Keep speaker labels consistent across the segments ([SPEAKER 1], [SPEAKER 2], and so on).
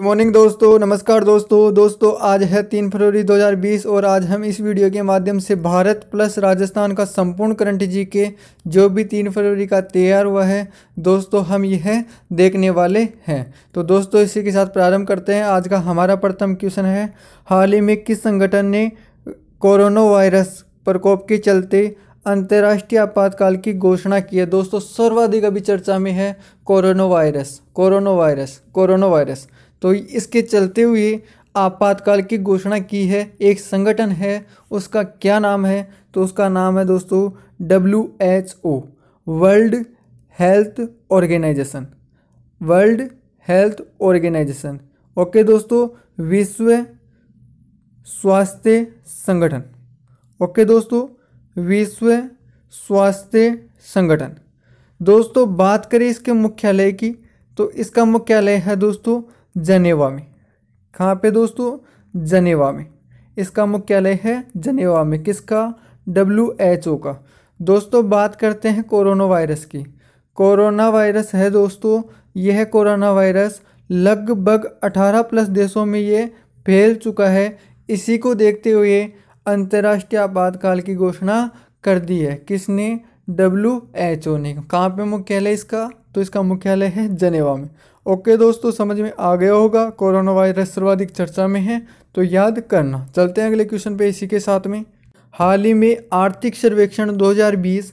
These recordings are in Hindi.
[SPEAKER 1] गुड मॉर्निंग दोस्तों नमस्कार दोस्तों दोस्तों आज है तीन फरवरी 2020 और आज हम इस वीडियो के माध्यम से भारत प्लस राजस्थान का संपूर्ण करंट जी के जो भी तीन फरवरी का तैयार हुआ है दोस्तों हम यह देखने वाले हैं तो दोस्तों इसी के साथ प्रारंभ करते हैं आज का हमारा प्रथम क्वेश्चन है हाल ही में किस संगठन ने कोरोना वायरस प्रकोप के चलते अंतर्राष्ट्रीय आपातकाल की घोषणा की है दोस्तों सर्वाधिक अभी चर्चा में है corona virus corona virus corona virus तो इसके चलते हुए आपातकाल की घोषणा की है एक संगठन है उसका क्या नाम है तो उसका नाम है दोस्तों W H O world health organisation world health organisation okay दोस्तों विश्व स्वास्थ्य संगठन ओके दोस्तों विश्व स्वास्थ्य संगठन दोस्तों बात करें इसके मुख्यालय की तो इसका मुख्यालय है दोस्तों जनेवा में कहाँ पे दोस्तों जनेवा में इसका मुख्यालय है जनेवा में किसका डब्ल्यू एच ओ का दोस्तों बात करते हैं कोरोना वायरस की कोरोना वायरस है दोस्तों यह कोरोना वायरस लगभग 18 प्लस देशों में ये फैल चुका है इसी को देखते हुए अंतर्राष्ट्रीय आपातकाल की घोषणा कर दी है किसने डब्ल्यू एच ओ ने कहाँ पे मुख्यालय इसका तो इसका मुख्यालय है जनेवा में ओके दोस्तों समझ में आ गया होगा कोरोना वायरस सर्वाधिक चर्चा में है तो याद करना चलते हैं अगले क्वेश्चन पे इसी के साथ में हाल ही में आर्थिक सर्वेक्षण 2020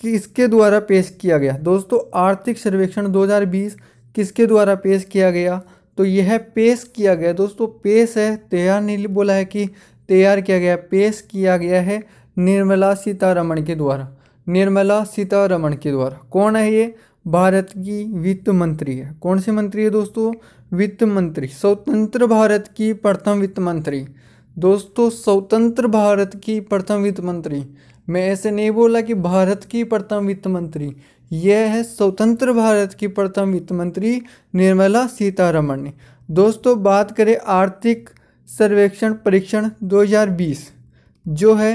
[SPEAKER 1] किसके द्वारा पेश किया गया दोस्तों आर्थिक सर्वेक्षण 2020 किसके द्वारा पेश किया गया तो यह पेश किया गया दोस्तों पेश है तैयार नहीं बोला है कि तैयार किया गया पेश किया गया है निर्मला सीतारमण के द्वारा निर्मला सीतारमण के द्वारा कौन है ये भारत की वित्त मंत्री है कौन से मंत्री है दोस्तों वित्त मंत्री स्वतंत्र भारत की प्रथम वित्त मंत्री दोस्तों स्वतंत्र भारत की प्रथम वित्त मंत्री मैं ऐसे नहीं बोला कि भारत की प्रथम वित्त मंत्री यह है स्वतंत्र भारत की प्रथम वित्त मंत्री निर्मला सीतारमण ने दोस्तों बात करें आर्थिक सर्वेक्षण परीक्षण 2020 जो है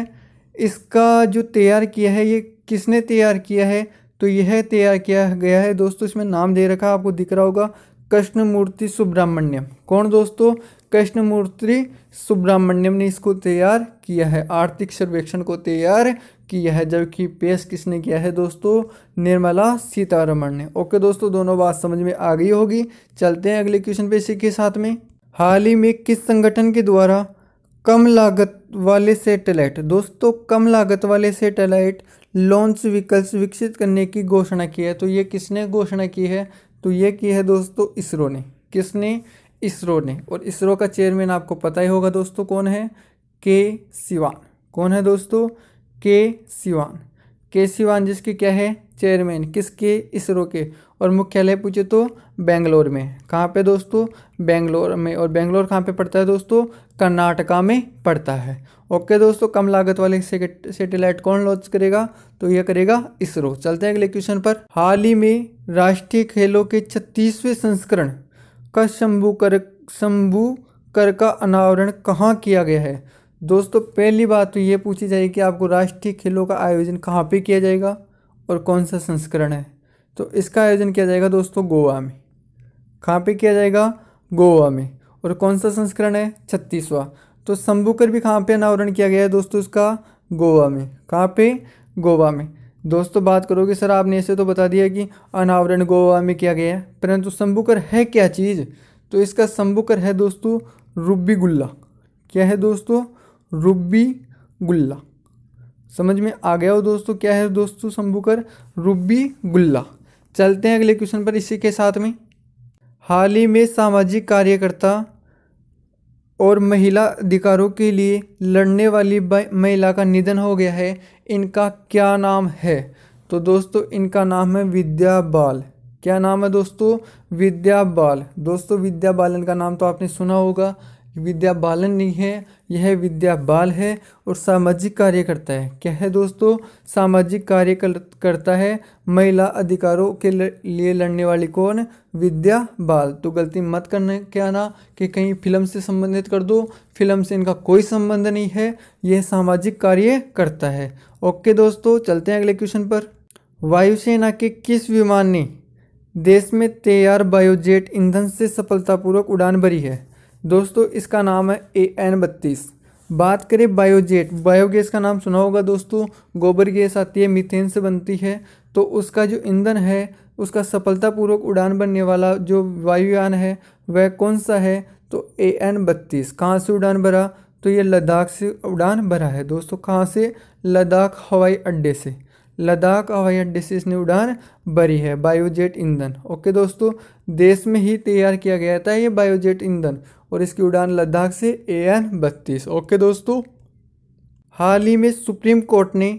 [SPEAKER 1] इसका जो तैयार किया है ये किसने तैयार किया है तो यह तैयार किया गया है दोस्तों इसमें नाम दे रखा आपको दिख रहा होगा कृष्णमूर्ति सुब्रमण्यम कौन दोस्तों कृष्णमूर्ति सुब्रमण्यम ने इसको तैयार किया है आर्थिक सर्वेक्षण को तैयार किया है जबकि पेश किसने किया है दोस्तों निर्मला सीतारमण ने ओके दोस्तों दोनों बात समझ में आ गई होगी चलते हैं अगले क्वेश्चन पे इसी के साथ में हाल ही में किस संगठन के द्वारा कम लागत वाले सेटेलाइट दोस्तों कम लागत वाले सेटेलाइट लॉन्च व्हीकल्स विकसित करने की घोषणा की है तो ये किसने घोषणा की है तो ये की है दोस्तों इसरो ने किसने इसरो ने और इसरो का चेयरमैन आपको पता ही होगा दोस्तों कौन है के सिवान कौन है दोस्तों के सिवान के सिवान जिसकी क्या है चेयरमैन किसके इसरो के और मुख्यालय पूछे तो बेंगलोर में कहाँ पे दोस्तों बेंगलोर में और बेंगलोर कहाँ पे पड़ता है दोस्तों कर्नाटका में पड़ता है ओके दोस्तों कम लागत वाले सेटेलाइट कौन लॉन्च करेगा तो यह करेगा इसरो चलते हैं अगले क्वेश्चन पर हाल ही में राष्ट्रीय खेलों के छत्तीसवें संस्करण का शंभू कर शंभू कर का अनावरण कहाँ किया गया है दोस्तों पहली बात तो ये पूछी जाएगी कि आपको राष्ट्रीय खेलों का आयोजन कहाँ पे किया जाएगा और कौन सा संस्करण है तो इसका आयोजन किया जाएगा दोस्तों गोवा में कहाँ पे किया जाएगा गोवा में और कौन सा संस्करण है छत्तीसवा तो शंभुकर भी कहाँ पे अनावरण किया गया है दोस्तों इसका गोवा में कहाँ पे गोवा में दोस्तों बात करोगे सर आपने ऐसे तो बता दिया कि अनावरण गोवा में किया गया है परंतु शंभुकर है क्या चीज़ तो इसका शंभुकर है दोस्तों रुब्बी गुल्ला क्या है दोस्तों रुब्बी गुल्ला समझ में आ गया हो दोस्तों क्या है दोस्तों शंभुकर रूबी गुल्ला चलते हैं अगले क्वेश्चन पर इसी के साथ में हाल ही में सामाजिक कार्यकर्ता और महिला अधिकारों के लिए लड़ने वाली महिला का निधन हो गया है इनका क्या नाम है तो दोस्तों इनका नाम है विद्या बाल क्या नाम है दोस्तों विद्या बाल दोस्तों विद्या बालन का नाम तो आपने सुना होगा विद्या बालन नहीं है यह विद्या बाल है और सामाजिक कार्य करता है क्या है दोस्तों सामाजिक कार्य करता है महिला अधिकारों के लिए लड़ने वाली कौन विद्या बाल तो गलती मत करने क्या ना कि कहीं फिल्म से संबंधित कर दो फिल्म से इनका कोई संबंध नहीं है यह सामाजिक कार्य करता है ओके दोस्तों चलते हैं अगले क्वेश्चन पर वायुसेना के किस विमान ने देश में तैयार बायोजेट ईंधन से सफलतापूर्वक उड़ान भरी है दोस्तों इसका नाम है ए एन बत्तीस बात करें बायोजेट बायोगैस का नाम सुना होगा दोस्तों गोबर गैस आती है मीथेन से बनती है तो उसका जो ईंधन है उसका सफलतापूर्वक उड़ान बनने वाला जो वायुयान है वह कौन सा है तो ए एन बत्तीस कहाँ से उड़ान भरा तो ये लद्दाख से उड़ान भरा है दोस्तों कहाँ से लद्दाख हवाई अड्डे से लद्दाख हवाई अड्डे से इसने उड़ान भरी है बायोजेट ईंधन ओके दोस्तों देश में ही तैयार किया गया था ये बायोजेट ईंधन और इसकी उड़ान लद्दाख से ए एन बत्तीस ओके दोस्तों हाल ही में सुप्रीम कोर्ट ने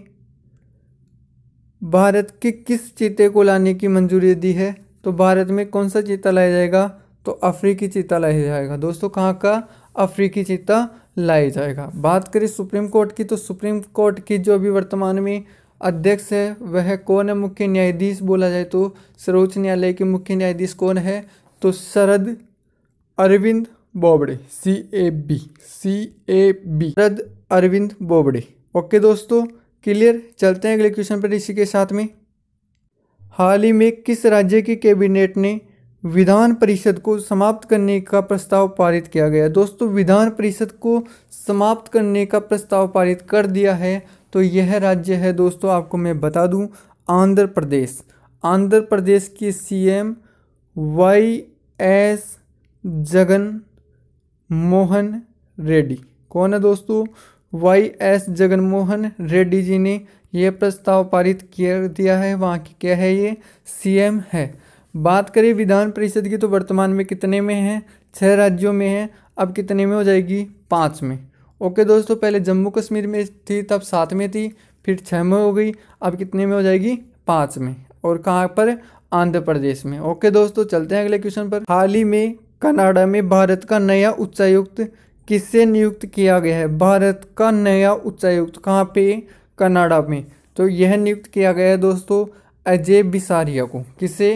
[SPEAKER 1] भारत के किस चीते को लाने की मंजूरी दी है तो भारत में कौन सा चीता लाया जाएगा तो अफ्रीकी चीता लाया जाएगा दोस्तों कहाँ का अफ्रीकी चीता लाया जाएगा बात करें सुप्रीम कोर्ट की तो सुप्रीम कोर्ट की जो अभी वर्तमान में अध्यक्ष है वह कौन है मुख्य न्यायाधीश बोला जाए तो सर्वोच्च न्यायालय के मुख्य न्यायाधीश कौन है तो Sharad Arvind Bobde C A B C A B Sharad Arvind Bobde okay दोस्तों क्लियर चलते हैं अगले क्वेश्चन पर इसी के साथ में हाल ही में किस राज्य की कैबिनेट ने विधान परिषद को समाप्त करने का प्रस्ताव पारित किया गया दोस्तों विधान परिषद को समाप्त करने का प्रस्ताव पारित कर दिया है तो यह राज्य है दोस्तों आपको मैं बता दूं आंध्र प्रदेश आंध्र प्रदेश के CM Y S Jagan Mohan Reddy कौन है दोस्तों वाई एस मोहन रेड्डी जी ने यह प्रस्ताव पारित किया दिया है वहाँ की क्या है ये सीएम है बात करें विधान परिषद की तो वर्तमान में कितने में है छः राज्यों में है अब कितने में हो जाएगी पाँच में ओके दोस्तों पहले जम्मू कश्मीर में थी तब सात में थी फिर छः में हो गई अब कितने में हो जाएगी पाँच में और कहाँ पर आंध्र प्रदेश में ओके दोस्तों चलते हैं अगले क्वेश्चन पर हाल ही में कनाडा में भारत का नया उच्चायुक्त किससे नियुक्त किया गया है भारत का नया उच्चायुक्त कहाँ पे कनाडा में तो यह नियुक्त किया गया है दोस्तों अजय बिसारिया को किसे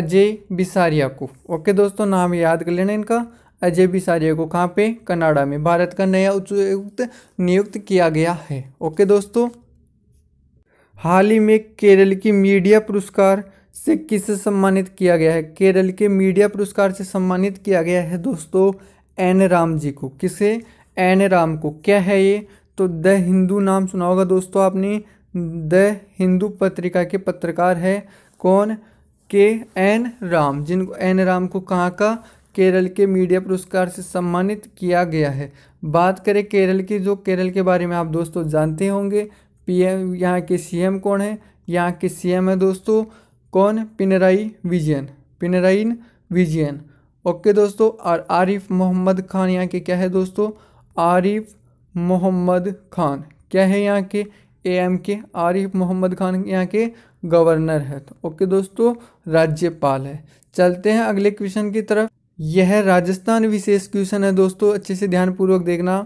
[SPEAKER 1] अजय बिसारिया को ओके दोस्तों नाम याद कर लेना इनका अजय बिसारिया को कहाँ पे कनाडा में भारत का नया उच्चायुक्त नियुक्त किया गया है ओके दोस्तों हाल ही में केरल की मीडिया पुरस्कार से किसे सम्मानित किया गया है केरल के मीडिया पुरस्कार से सम्मानित किया गया है दोस्तों एन राम जी को किसे एन राम को क्या है ये तो द हिंदू नाम सुना होगा दोस्तों आपने द हिंदू पत्रिका के पत्रकार है कौन के एन राम जिनको एन राम को कहाँ का केरल के मीडिया पुरस्कार से सम्मानित किया गया है बात करें केरल की जो केरल के बारे में आप दोस्तों जानते होंगे पीएम यहाँ के सीएम कौन है यहाँ के सीएम है दोस्तों कौन पिनराई विजयन पिनराइन विजयन ओके दोस्तों और आरिफ मोहम्मद खान यहाँ के क्या है दोस्तों आरिफ मोहम्मद खान क्या है यहाँ के ए एम के आरिफ मोहम्मद खान यहाँ के गवर्नर है तो ओके दोस्तों राज्यपाल है चलते हैं अगले क्वेश्चन की तरफ यह राजस्थान विशेष क्वेश्चन है दोस्तों अच्छे से ध्यानपूर्वक देखना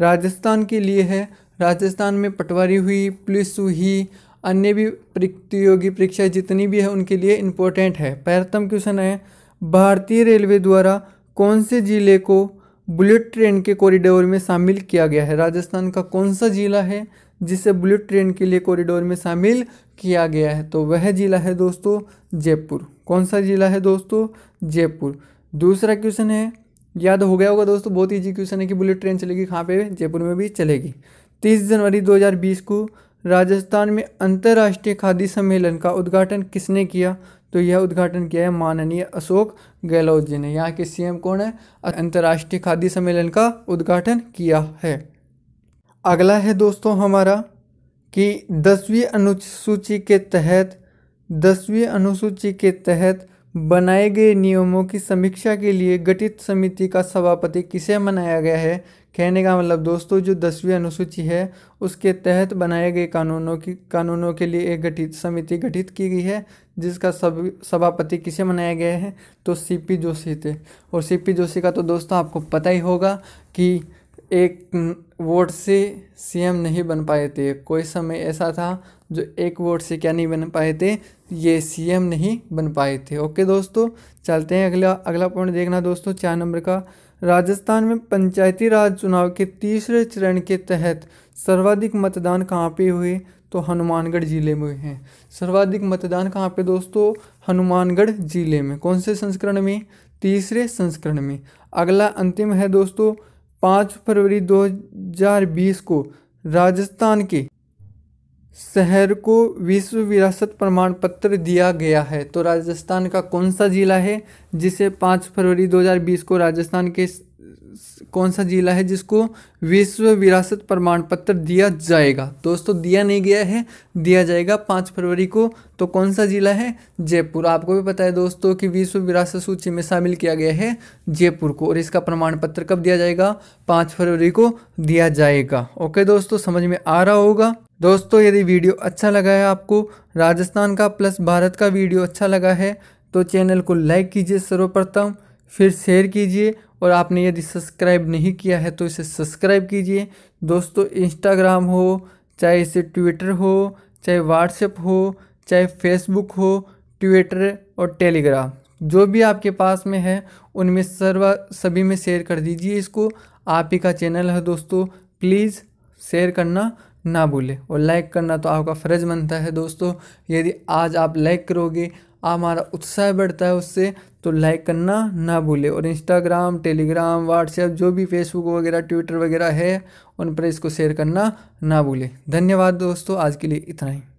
[SPEAKER 1] राजस्थान के लिए है राजस्थान में पटवारी हुई पुलिस हुई अन्य भी प्रतियोगी परीक्षा जितनी भी है उनके लिए इम्पोर्टेंट है प्रथम क्वेश्चन है भारतीय रेलवे द्वारा कौन से ज़िले को बुलेट ट्रेन के कॉरिडोर में शामिल किया गया है राजस्थान का कौन सा ज़िला है जिसे बुलेट ट्रेन के लिए कॉरिडोर में शामिल किया गया है तो वह ज़िला है दोस्तों जयपुर कौन सा ज़िला है दोस्तों जयपुर दूसरा क्वेश्चन है याद हो गया होगा दोस्तों बहुत ईजी क्वेश्चन है कि बुलेट ट्रेन चलेगी कहाँ पे जयपुर में भी चलेगी तीस जनवरी 2020 को राजस्थान में अंतर्राष्ट्रीय खादी सम्मेलन का उद्घाटन किसने किया तो यह उद्घाटन किया है माननीय अशोक गहलोत जी ने यहाँ के सीएम कौन है अंतर्राष्ट्रीय खादी सम्मेलन का उद्घाटन किया है अगला है दोस्तों हमारा कि दसवीं अनुसूची के तहत दसवीं अनुसूची के तहत बनाए गए नियमों की समीक्षा के लिए गठित समिति का सभापति किसे मनाया गया है कहने का मतलब दोस्तों जो दसवीं अनुसूची है उसके तहत बनाए गए कानूनों की कानूनों के लिए एक गठित समिति गठित की गई है जिसका सब सभापति किसे मनाया गया है तो सीपी जोशी थे और सीपी जोशी का तो दोस्तों आपको पता ही होगा कि एक वोट से सीएम नहीं बन पाए थे कोई समय ऐसा था जो एक वोट से क्या नहीं बन पाए थे ये सीएम नहीं बन पाए थे ओके दोस्तों चलते हैं अगला अगला पॉइंट देखना दोस्तों चार नंबर का राजस्थान में पंचायती राज चुनाव के तीसरे चरण के तहत सर्वाधिक मतदान कहाँ पे हुए तो हनुमानगढ़ ज़िले में हुए हैं सर्वाधिक मतदान कहाँ पे दोस्तों हनुमानगढ़ ज़िले में कौन से संस्करण में तीसरे संस्करण में अगला अंतिम है दोस्तों पाँच फरवरी 2020 को राजस्थान के शहर को विश्व विरासत प्रमाण पत्र दिया गया है तो राजस्थान का कौन सा ज़िला है जिसे पाँच फरवरी 2020 को राजस्थान के कौन सा ज़िला है जिसको विश्व विरासत प्रमाण पत्र दिया जाएगा दोस्तों दिया नहीं गया है दिया जाएगा पाँच फरवरी को तो कौन सा ज़िला है जयपुर आपको भी पता है दोस्तों कि विश्व विरासत सूची में शामिल किया गया है जयपुर को और इसका प्रमाण पत्र कब दिया जाएगा पाँच फरवरी को दिया जाएगा ओके दोस्तों समझ में आ रहा होगा दोस्तों यदि वीडियो अच्छा लगा है आपको राजस्थान का प्लस भारत का वीडियो अच्छा लगा है तो चैनल को लाइक कीजिए सर्वप्रथम फिर शेयर कीजिए और आपने यदि सब्सक्राइब नहीं किया है तो इसे सब्सक्राइब कीजिए दोस्तों इंस्टाग्राम हो चाहे इसे ट्विटर हो चाहे व्हाट्सएप हो चाहे फेसबुक हो ट्विटर और टेलीग्राम जो भी आपके पास में है उनमें सर्वा सभी में शेयर कर दीजिए इसको आप ही का चैनल है दोस्तों प्लीज़ शेयर करना ना भूलें और लाइक करना तो आपका फ़र्ज बनता है दोस्तों यदि आज आप लाइक करोगे हमारा उत्साह बढ़ता है उससे तो लाइक करना ना भूले और इंस्टाग्राम टेलीग्राम व्हाट्सएप जो भी फेसबुक वगैरह ट्विटर वगैरह है उन पर इसको शेयर करना ना भूले धन्यवाद दोस्तों आज के लिए इतना ही